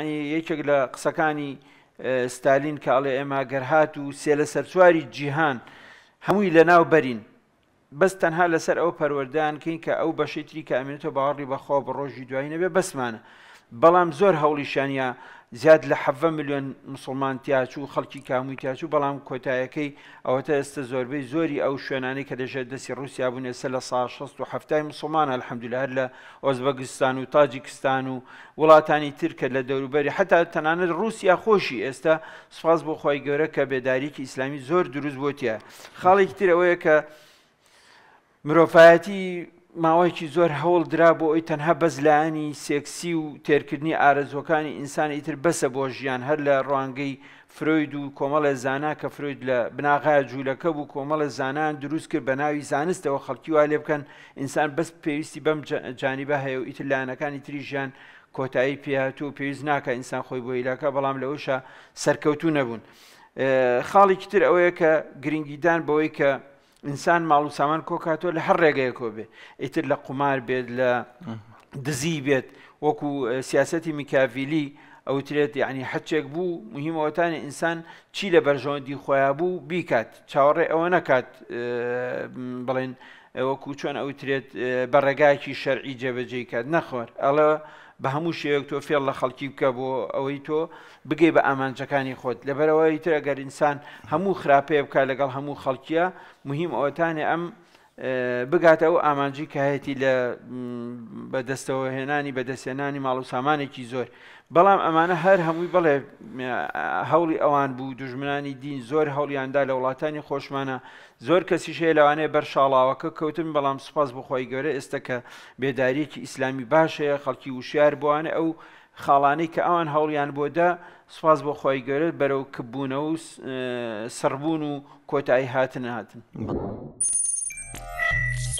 ینی یەکێک لە قسەکانی ستالین کە ئەڵێ ئێمە گەرهات و سێ لە سەرچواری جیهان هەمووی لە ناو بەرین بەس تەنها لەسەر ئەو پەروەردان کەین کە ئەو بەشی تری کە ئەمێنێتەوە باڕی بەخۆ بە ڕۆژی دوایی نەبێ بەسمانە بەڵام زۆر هەوڵیشانە زیاد لە ح میلیۆن مسلمان تیاچوو خەڵکی کامووی تیاچوو بەڵام کۆتایەکەی ئەوەتە ئێستا زۆربەی زۆری ئەو شوێنانی کە دەژێت دەستی رووسیا بوون ێستا لە هەفتای مسلمانە الحەمدولار لە ئۆزبەگستان و تاجیکستان و وڵاتانی ترکە لە دەوروبەری حتا تەنانەت رووسیا خۆشی ئێستا سپاس بۆ خۆی گەورە کە بێداریکی ئیسلامی زۆر دروست بۆتیە خاڵێکی تر ئەوەیە کە مرۆڤایەتی ماوەیەکی زۆر هەوڵ درا بۆ ئەوی تەنها بەزلایانی سێکسی و تێرکردنی ئارەزۆکانی ئینسان ئیتر بەسە بۆ ژیان هەر لە ڕوانگەی فرۆید و کۆمەڵە زانا کە فرۆید لە بناغای جوولەکە بوو کۆمەڵە زانان دروست کرد بە ناوی زانستەوە خەڵکی وا لێ بکەن ئینسان بەس پێویستی بەم جانیبە هەیە و ئیتر لایەنەکانی تری ژیان کۆتایی پێهات و پێویست ناکە ئینسان خۆی بۆ عیلاکە بەڵام لەوەشە سەرکەوتو نەبوون. خاڵی تر ئەوەیە کە گرنگیدان بەوەی کە ئینسان ماڵ و سامان کۆکاتۆ لە هەر ڕێگەیە کۆ بێ ئیتر لە قومار بێت لە دزی بێت وەکو سیاستی میکاڤلی ئەوترێت یعنی حچێک بوو مهمەوەتانی ئینسان چی لە بەرژەوەندی خۆیان بوو بیکات چاوەڕێ ئەوە نەکات بڵێن وەکو چۆن ئەوترێت بەڕێگایکی شەرعی جێبەجێ کات نەخۆر ئەڵە بە هەموو شێوەک تۆ فێڵ لە خەڵکی بکە بۆ ئەوەی تۆ بگەی بە ئامانجەکانی خۆت لەبەرەوەی تر ئەگەر ئینسان هەموو خراپەیە بکات لەگەڵ هەموو خەڵکیە مهم ئەوەتانێ ئەم بگاتە ئەو ئامانجی کاهەتی لە بەدەستەوە هێنانی بەدەستێنانی ماڵ و سامانێکی زۆر بەڵام ئەمانە هەر هەمووی بڵێ هەوڵی ئەوان بوو دژمنانی دین زۆر هەوڵیاندا لە وڵاتانی خۆشمانە زۆر کەسیشەیە لەوانەیە بەرشاڵاوەکە کەوتن بەڵام سوپاس بخۆی گەورە ئێستا کە بێداریەکی ئیسلامی باشەیە خەڵکی وشیار بوانە ئەو خاڵانەی کە ئەوان هەوڵیان بۆدا سوپاس بۆ خۆی گەورە بەرەو کبوونە و سڕبوون و کۆتایی هاتن هاتن. Peace.